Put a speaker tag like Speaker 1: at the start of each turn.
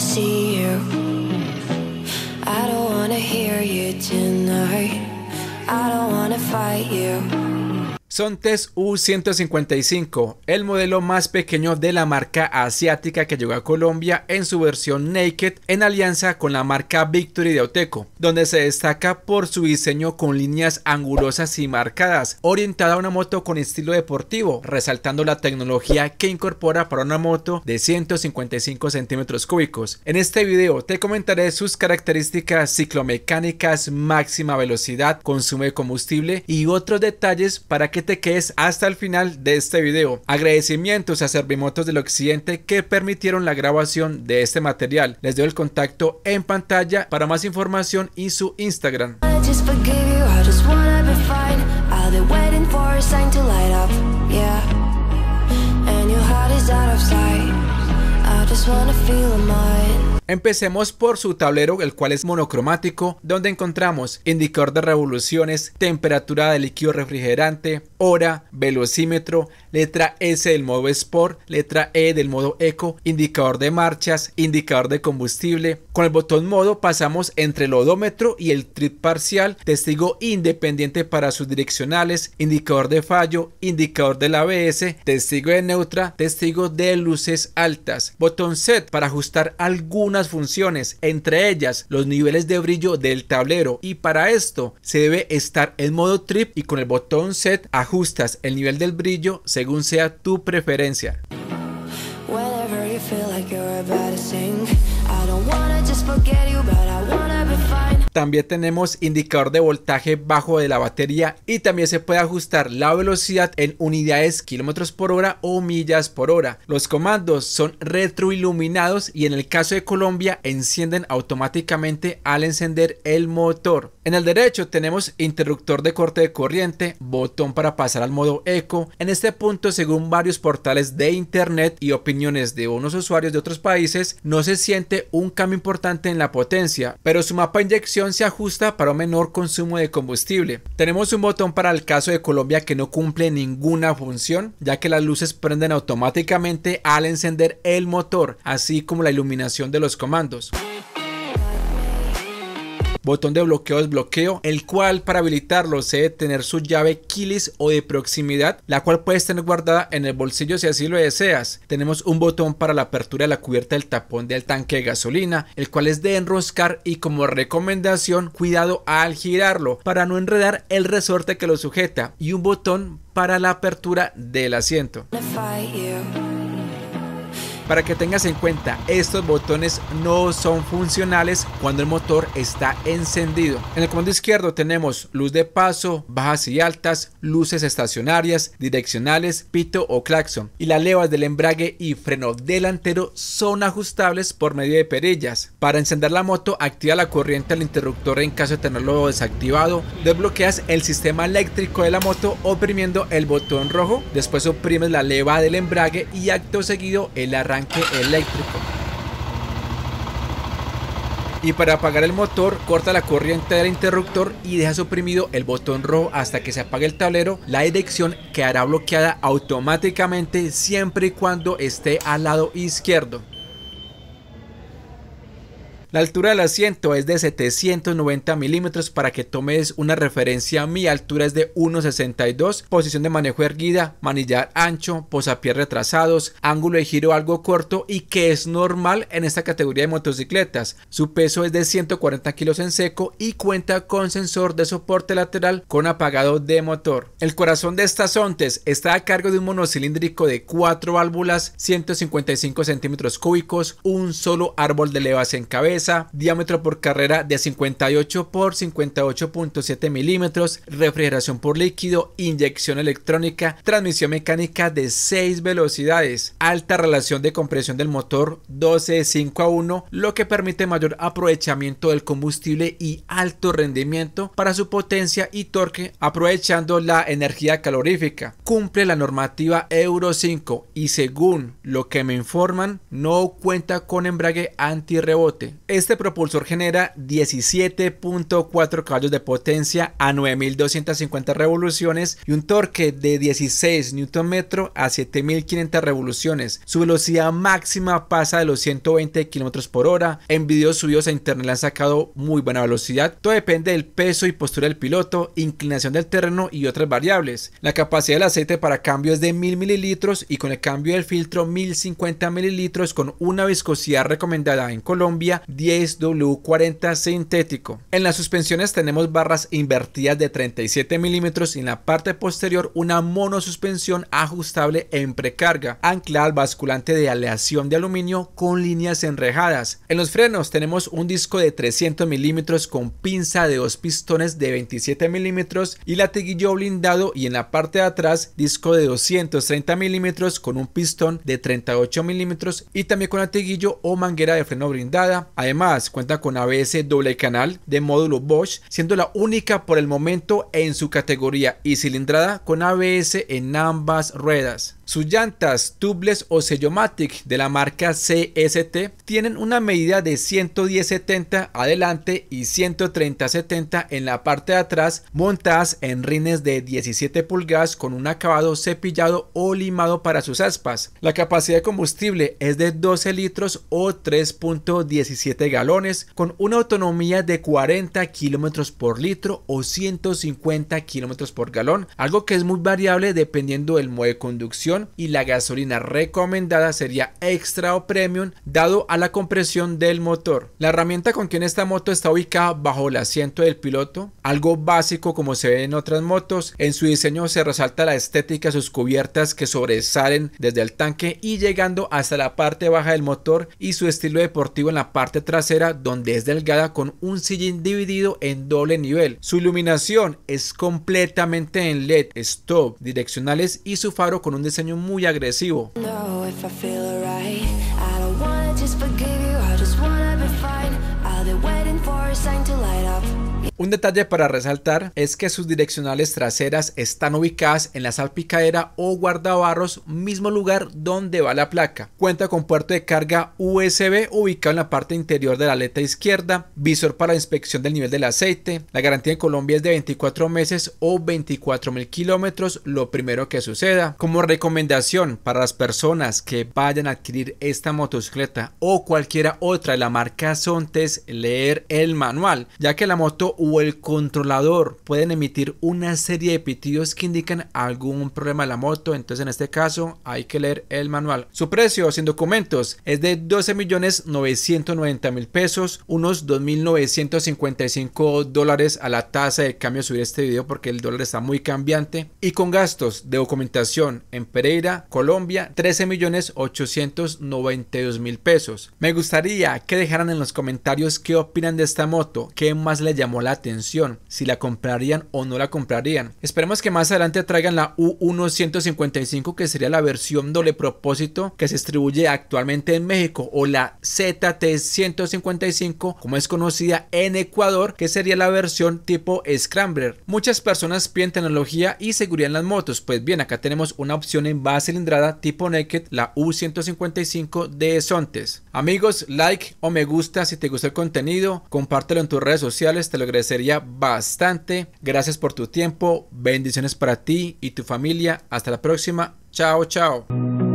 Speaker 1: to see you. I don't wanna hear you tonight. I don't wanna fight you. Sontes U155, el modelo más pequeño de la marca asiática que llegó a Colombia en su versión Naked en alianza con la marca Victory de Oteco donde se destaca por su diseño con líneas angulosas y marcadas, orientada a una moto con estilo deportivo, resaltando la tecnología que incorpora para una moto de 155 centímetros cúbicos. En este video te comentaré sus características ciclomecánicas, máxima velocidad, consumo de combustible y otros detalles para que que es hasta el final de este video. Agradecimientos a Servimotos del Occidente que permitieron la grabación de este material. Les doy el contacto en pantalla para más información y su Instagram. Empecemos por su tablero, el cual es monocromático, donde encontramos indicador de revoluciones, temperatura de líquido refrigerante, hora, velocímetro, letra S del modo Sport, letra E del modo Eco, indicador de marchas, indicador de combustible. Con el botón modo pasamos entre el odómetro y el trip parcial, testigo independiente para sus direccionales, indicador de fallo, indicador del ABS, testigo de neutra, testigo de luces altas, botón set para ajustar alguna funciones, entre ellas los niveles de brillo del tablero y para esto se debe estar en modo trip y con el botón set ajustas el nivel del brillo según sea tu preferencia. También tenemos indicador de voltaje bajo de la batería y también se puede ajustar la velocidad en unidades kilómetros por hora o millas por hora. Los comandos son retroiluminados y en el caso de Colombia encienden automáticamente al encender el motor. En el derecho tenemos interruptor de corte de corriente, botón para pasar al modo eco. En este punto, según varios portales de internet y opiniones de unos usuarios de otros países, no se siente un cambio importante en la potencia, pero su mapa inyección se ajusta para un menor consumo de combustible. Tenemos un botón para el caso de Colombia que no cumple ninguna función, ya que las luces prenden automáticamente al encender el motor, así como la iluminación de los comandos. Botón de bloqueo desbloqueo, el cual para habilitarlo se debe tener su llave Kilis o de proximidad, la cual puedes tener guardada en el bolsillo si así lo deseas. Tenemos un botón para la apertura de la cubierta del tapón del tanque de gasolina, el cual es de enroscar y como recomendación, cuidado al girarlo para no enredar el resorte que lo sujeta y un botón para la apertura del asiento. Para que tengas en cuenta, estos botones no son funcionales cuando el motor está encendido. En el comando izquierdo tenemos luz de paso, bajas y altas, luces estacionarias, direccionales, pito o claxon. Y las levas del embrague y freno delantero son ajustables por medio de perillas. Para encender la moto, activa la corriente al interruptor en caso de tenerlo desactivado. Desbloqueas el sistema eléctrico de la moto oprimiendo el botón rojo. Después oprimes la leva del embrague y acto seguido el arranque eléctrico. Y para apagar el motor, corta la corriente del interruptor y deja suprimido el botón rojo hasta que se apague el tablero. La dirección quedará bloqueada automáticamente siempre y cuando esté al lado izquierdo. La altura del asiento es de 790 milímetros para que tomes una referencia. Mi altura es de 1,62. Posición de manejo erguida, manillar ancho, posapiés retrasados, ángulo de giro algo corto y que es normal en esta categoría de motocicletas. Su peso es de 140 kilos en seco y cuenta con sensor de soporte lateral con apagado de motor. El corazón de estas ontes está a cargo de un monocilíndrico de 4 válvulas, 155 centímetros cúbicos, un solo árbol de levas en cabeza diámetro por carrera de 58 x 58.7 milímetros, refrigeración por líquido, inyección electrónica, transmisión mecánica de 6 velocidades, alta relación de compresión del motor 12 5 a 1, lo que permite mayor aprovechamiento del combustible y alto rendimiento para su potencia y torque aprovechando la energía calorífica. Cumple la normativa Euro 5 y según lo que me informan no cuenta con embrague antirrebote. Este propulsor genera 17.4 caballos de potencia a 9250 revoluciones y un torque de 16 Nm a 7500 revoluciones. Su velocidad máxima pasa de los 120 km por hora. En videos subidos a internet han sacado muy buena velocidad. Todo depende del peso y postura del piloto, inclinación del terreno y otras variables. La capacidad del aceite para cambio es de 1000 mililitros y con el cambio del filtro 1050 mililitros con una viscosidad recomendada en Colombia 10W40 sintético. En las suspensiones tenemos barras invertidas de 37 milímetros y en la parte posterior una monosuspensión ajustable en precarga, ancla al basculante de aleación de aluminio con líneas enrejadas. En los frenos tenemos un disco de 300 milímetros con pinza de dos pistones de 27 milímetros y latiguillo blindado y en la parte de atrás disco de 230 milímetros con un pistón de 38 milímetros y también con latiguillo o manguera de freno blindada. Además, cuenta con ABS doble canal de módulo Bosch, siendo la única por el momento en su categoría y cilindrada con ABS en ambas ruedas. Sus llantas tubles o Sellomatic de la marca CST tienen una medida de 110-70 adelante y 130-70 en la parte de atrás, montadas en rines de 17 pulgadas con un acabado cepillado o limado para sus aspas. La capacidad de combustible es de 12 litros o 3.17 galones con una autonomía de 40 kilómetros por litro o 150 kilómetros por galón, algo que es muy variable dependiendo del modo de conducción y la gasolina recomendada sería extra o premium dado a la compresión del motor. La herramienta con quien esta moto está ubicada bajo el asiento del piloto, algo básico como se ve en otras motos, en su diseño se resalta la estética sus cubiertas que sobresalen desde el tanque y llegando hasta la parte baja del motor y su estilo deportivo en la parte trasera donde es delgada con un sillín dividido en doble nivel. Su iluminación es completamente en LED, stop, direccionales y su faro con un diseño muy agresivo. Un detalle para resaltar es que sus direccionales traseras están ubicadas en la salpicadera o guardabarros, mismo lugar donde va la placa. Cuenta con puerto de carga USB ubicado en la parte interior de la aleta izquierda, visor para la inspección del nivel del aceite. La garantía en Colombia es de 24 meses o 24 mil kilómetros, lo primero que suceda. Como recomendación para las personas que vayan a adquirir esta motocicleta o cualquiera otra de la marca Sontes, leer el manual, ya que la moto el controlador pueden emitir una serie de pitidos que indican algún problema de la moto, entonces en este caso hay que leer el manual. Su precio sin documentos es de 12 millones 990 mil pesos, unos 2.955 dólares a la tasa de cambio subir este video porque el dólar está muy cambiante y con gastos de documentación en Pereira, Colombia, 13 millones 892 mil pesos. Me gustaría que dejaran en los comentarios qué opinan de esta moto, qué más le llamó la atención, si la comprarían o no la comprarían. Esperemos que más adelante traigan la u 155 que sería la versión doble propósito que se distribuye actualmente en México o la ZT155 como es conocida en Ecuador que sería la versión tipo Scrambler. Muchas personas piden tecnología y seguridad en las motos, pues bien acá tenemos una opción en base cilindrada tipo Naked, la U155 de Sontes. Amigos, like o me gusta si te gusta el contenido, compártelo en tus redes sociales, te lo agradezco sería bastante. Gracias por tu tiempo, bendiciones para ti y tu familia. Hasta la próxima, chao, chao.